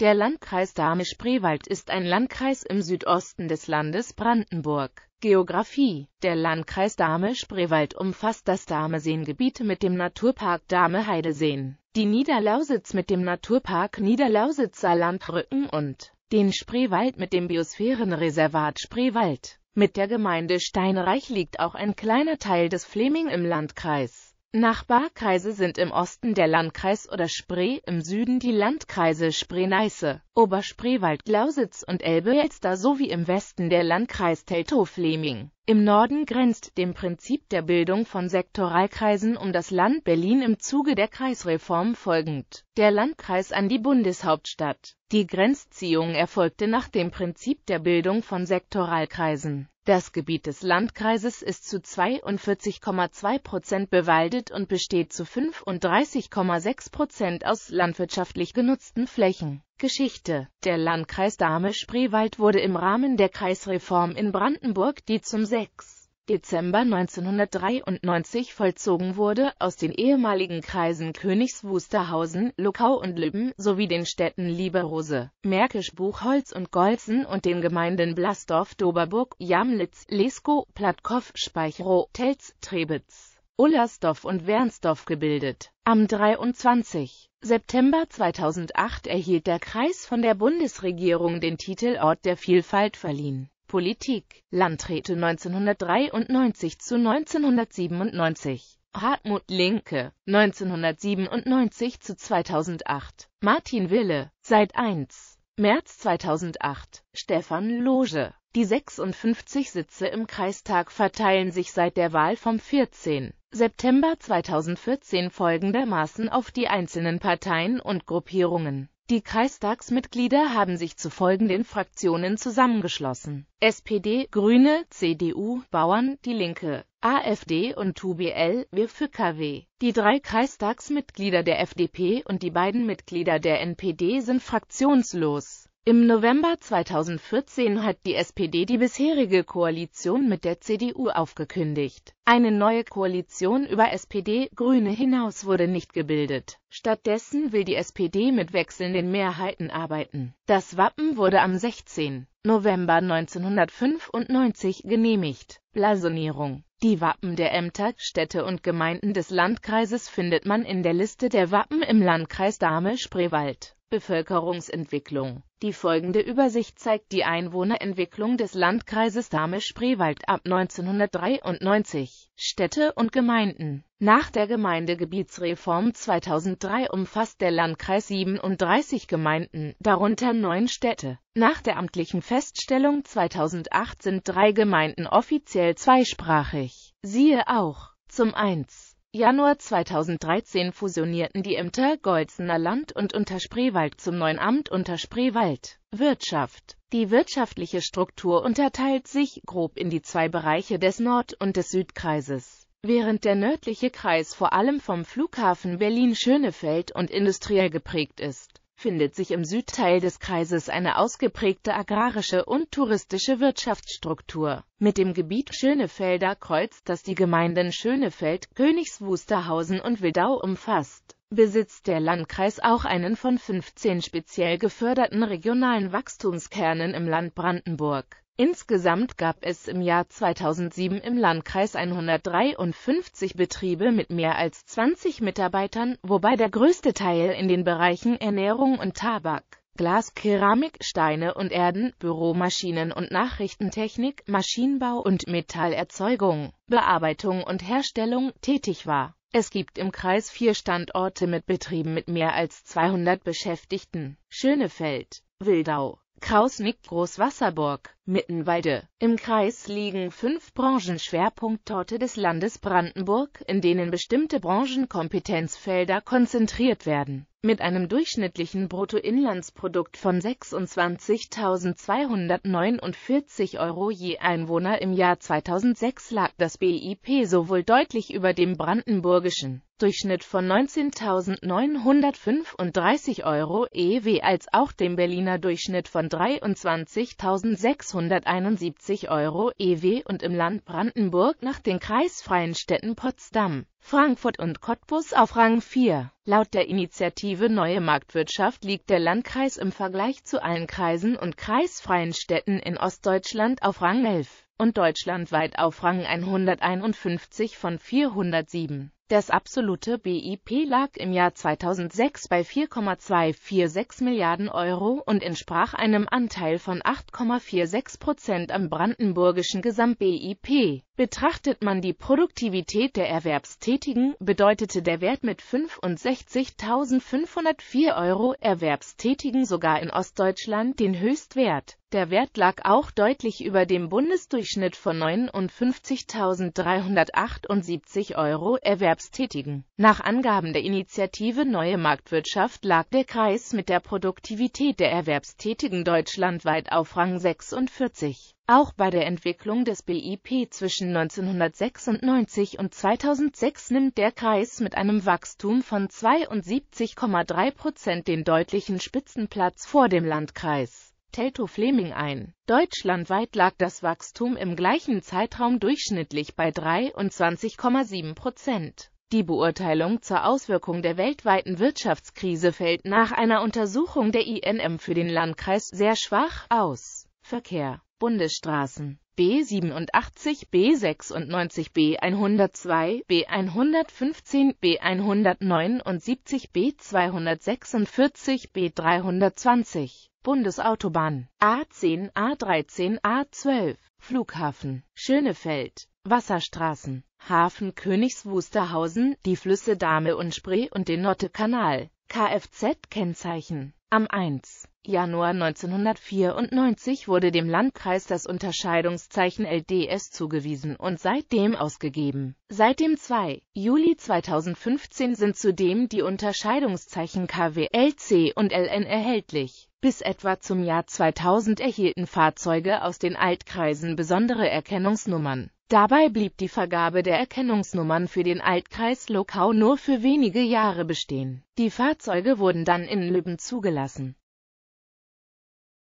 Der Landkreis Dahme-Spreewald ist ein Landkreis im Südosten des Landes Brandenburg. Geografie Der Landkreis Dahme-Spreewald umfasst das Dahme-Seengebiet mit dem Naturpark Dahme-Heideseen, die Niederlausitz mit dem Naturpark Niederlausitzer Landrücken und den Spreewald mit dem Biosphärenreservat Spreewald. Mit der Gemeinde Steinreich liegt auch ein kleiner Teil des Fleming im Landkreis Nachbarkreise sind im Osten der Landkreis oder Spree, im Süden die Landkreise Spree-Neiße, Oberspreewald, glausitz und Elbe-Elster sowie im Westen der Landkreis Teltow-Fleming. Im Norden grenzt dem Prinzip der Bildung von Sektoralkreisen um das Land Berlin im Zuge der Kreisreform folgend der Landkreis an die Bundeshauptstadt. Die Grenzziehung erfolgte nach dem Prinzip der Bildung von Sektoralkreisen das Gebiet des Landkreises ist zu 42,2 Prozent bewaldet und besteht zu 35,6 Prozent aus landwirtschaftlich genutzten Flächen. Geschichte Der Landkreis Dahme-Spreewald wurde im Rahmen der Kreisreform in Brandenburg, die zum 6. Dezember 1993 vollzogen wurde, aus den ehemaligen Kreisen Königs Wusterhausen, Luckau und Lübben sowie den Städten Lieberose, Märkisch Buchholz und Golzen und den Gemeinden Blasdorf, Doberburg, Jamlitz, Lesko, Platkow, Speichrow, Telz, Trebitz, Ullersdorf und Wernsdorf gebildet. Am 23. September 2008 erhielt der Kreis von der Bundesregierung den Titel Ort der Vielfalt verliehen Politik, Landräte 1993 zu 1997, Hartmut Linke, 1997 zu 2008, Martin Wille, seit 1. März 2008, Stefan Loge. Die 56 Sitze im Kreistag verteilen sich seit der Wahl vom 14. September 2014 folgendermaßen auf die einzelnen Parteien und Gruppierungen die Kreistagsmitglieder haben sich zu folgenden Fraktionen zusammengeschlossen. SPD, Grüne, CDU, Bauern, Die Linke, AfD und TUBL, Wir für KW. Die drei Kreistagsmitglieder der FDP und die beiden Mitglieder der NPD sind fraktionslos. Im November 2014 hat die SPD die bisherige Koalition mit der CDU aufgekündigt. Eine neue Koalition über SPD-Grüne hinaus wurde nicht gebildet. Stattdessen will die SPD mit wechselnden Mehrheiten arbeiten. Das Wappen wurde am 16. November 1995 genehmigt. Blasonierung Die Wappen der Ämter, Städte und Gemeinden des Landkreises findet man in der Liste der Wappen im Landkreis Dahme-Spreewald. Bevölkerungsentwicklung. Die folgende Übersicht zeigt die Einwohnerentwicklung des Landkreises Dahme-Spreewald ab 1993. Städte und Gemeinden Nach der Gemeindegebietsreform 2003 umfasst der Landkreis 37 Gemeinden, darunter neun Städte. Nach der amtlichen Feststellung 2008 sind drei Gemeinden offiziell zweisprachig. Siehe auch zum 1. Januar 2013 fusionierten die Ämter Golzener Land und Unterspreewald zum neuen Amt Unterspreewald. Wirtschaft Die wirtschaftliche Struktur unterteilt sich grob in die zwei Bereiche des Nord- und des Südkreises. Während der nördliche Kreis vor allem vom Flughafen Berlin-Schönefeld und industriell geprägt ist, findet sich im Südteil des Kreises eine ausgeprägte agrarische und touristische Wirtschaftsstruktur. Mit dem Gebiet Schönefelder Kreuz, das die Gemeinden Schönefeld, Königs Wusterhausen und Wildau umfasst, besitzt der Landkreis auch einen von 15 speziell geförderten regionalen Wachstumskernen im Land Brandenburg Insgesamt gab es im Jahr 2007 im Landkreis 153 Betriebe mit mehr als 20 Mitarbeitern, wobei der größte Teil in den Bereichen Ernährung und Tabak, Glas, Keramik, Steine und Erden, Büromaschinen und Nachrichtentechnik, Maschinenbau und Metallerzeugung, Bearbeitung und Herstellung tätig war. Es gibt im Kreis vier Standorte mit Betrieben mit mehr als 200 Beschäftigten. Schönefeld, Wildau, Krausnick Großwasserburg, Mittenwalde. Im Kreis liegen fünf Branchenschwerpunktorte des Landes Brandenburg, in denen bestimmte Branchenkompetenzfelder konzentriert werden. Mit einem durchschnittlichen Bruttoinlandsprodukt von 26.249 Euro je Einwohner im Jahr 2006 lag das BIP sowohl deutlich über dem brandenburgischen Durchschnitt von 19.935 Euro EW als auch dem Berliner Durchschnitt von 23.671 Euro EW und im Land Brandenburg nach den kreisfreien Städten Potsdam, Frankfurt und Cottbus auf Rang 4. Laut der Initiative Neue Marktwirtschaft liegt der Landkreis im Vergleich zu allen Kreisen und kreisfreien Städten in Ostdeutschland auf Rang 11 und deutschlandweit auf Rang 151 von 407. Das absolute BIP lag im Jahr 2006 bei 4,246 Milliarden Euro und entsprach einem Anteil von 8,46 Prozent am brandenburgischen Gesamt-BIP Betrachtet man die Produktivität der Erwerbstätigen, bedeutete der Wert mit 65.504 Euro Erwerbstätigen sogar in Ostdeutschland den Höchstwert. Der Wert lag auch deutlich über dem Bundesdurchschnitt von 59.378 Euro Erwerbstätigen. Nach Angaben der Initiative Neue Marktwirtschaft lag der Kreis mit der Produktivität der Erwerbstätigen deutschlandweit auf Rang 46. Auch bei der Entwicklung des BIP zwischen 1996 und 2006 nimmt der Kreis mit einem Wachstum von 72,3 Prozent den deutlichen Spitzenplatz vor dem Landkreis. Teltow-Fleming ein. Deutschlandweit lag das Wachstum im gleichen Zeitraum durchschnittlich bei 23,7 Prozent. Die Beurteilung zur Auswirkung der weltweiten Wirtschaftskrise fällt nach einer Untersuchung der INM für den Landkreis sehr schwach aus. Verkehr Bundesstraßen B87, B96, B102, B115, B179, B246, B320, Bundesautobahn A10, A13, A12, Flughafen Schönefeld, Wasserstraßen, Hafen Königs Wusterhausen, die Flüsse Dahme und Spree und den Nottekanal, Kfz-Kennzeichen, am 1. Januar 1994 wurde dem Landkreis das Unterscheidungszeichen LDS zugewiesen und seitdem ausgegeben. Seit dem 2. Juli 2015 sind zudem die Unterscheidungszeichen KW, LC und LN erhältlich. Bis etwa zum Jahr 2000 erhielten Fahrzeuge aus den Altkreisen besondere Erkennungsnummern. Dabei blieb die Vergabe der Erkennungsnummern für den Altkreis Lokau nur für wenige Jahre bestehen. Die Fahrzeuge wurden dann in Lübben zugelassen.